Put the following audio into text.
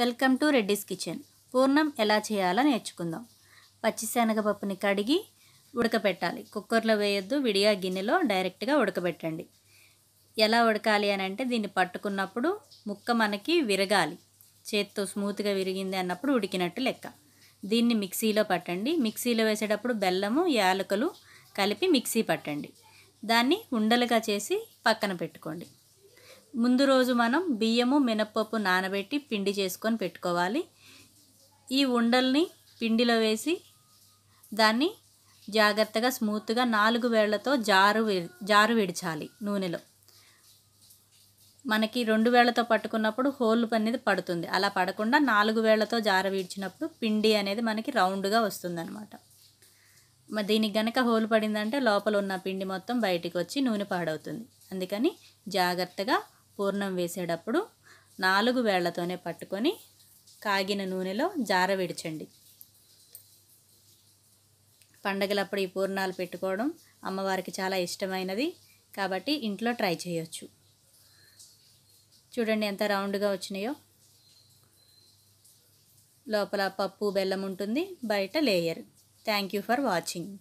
welcome to Reddy's kitchen పూర్ణం ఎలా చేయాలో నేర్చుకుందాం పచ్చిశనగపప్పుని కడిగి ఉడకపెట్టాలి కుక్కర్లో వేయొద్దు విడిగా గిన్నెలో డైరెక్ట్గా ఉడకబెట్టండి ఎలా ఉడకాలి అని అంటే దీన్ని పట్టుకున్నప్పుడు ముక్క మనకి విరగాలి చేత్తో స్మూత్గా విరిగింది అన్నప్పుడు ఉడికినట్టు లెక్క దీన్ని మిక్సీలో పట్టండి మిక్సీలో వేసేటప్పుడు బెల్లము యాలకులు కలిపి మిక్సీ పట్టండి దాన్ని ఉండలుగా చేసి పక్కన పెట్టుకోండి ముందు రోజు మనం బియ్యము మినప్పప్పు నానబెట్టి పిండి చేసుకొని పెట్టుకోవాలి ఈ ఉండల్ని పిండిలో వేసి దాన్ని జాగ్రత్తగా స్మూత్గా నాలుగు వేళ్లతో జారు జారు విడిచాలి నూనెలో మనకి రెండు వేళ్లతో పట్టుకున్నప్పుడు హోల్ అనేది పడుతుంది అలా పడకుండా నాలుగు వేళ్లతో జార విడిచినప్పుడు పిండి అనేది మనకి రౌండ్గా వస్తుందన్నమాట దీనికి గనక హోల్ పడిందంటే లోపల ఉన్న పిండి మొత్తం బయటికి వచ్చి నూనె పాడవుతుంది అందుకని జాగ్రత్తగా పూర్ణం వేసేటప్పుడు నాలుగు వేళ్లతోనే పట్టుకొని కాగిన నూనెలో జార విడిచండి పండగలప్పుడు ఈ పూర్ణాలు పెట్టుకోవడం అమ్మవారికి చాలా ఇష్టమైనది కాబట్టి ఇంట్లో ట్రై చేయొచ్చు చూడండి ఎంత రౌండ్గా వచ్చినాయో లోపల పప్పు బెల్లం ఉంటుంది బయట layer thank you for watching